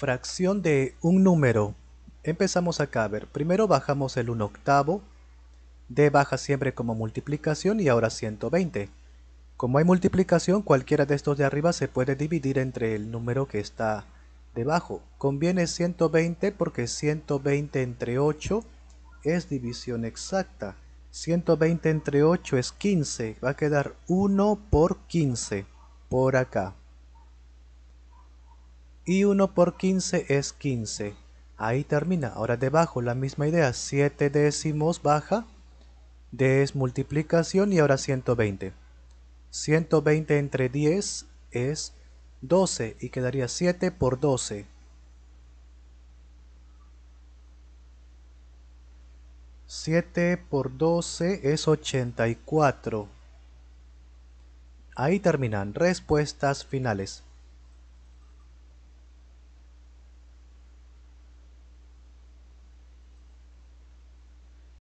Fracción de un número. Empezamos acá a ver. Primero bajamos el 1 octavo. D baja siempre como multiplicación y ahora 120. Como hay multiplicación, cualquiera de estos de arriba se puede dividir entre el número que está debajo. Conviene 120 porque 120 entre 8 es división exacta. 120 entre 8 es 15, va a quedar 1 por 15 por acá y 1 por 15 es 15. Ahí termina. Ahora debajo la misma idea. 7 décimos baja. desmultiplicación y ahora 120. 120 entre 10 es 12 y quedaría 7 por 12. 7 por 12 es 84. Ahí terminan respuestas finales.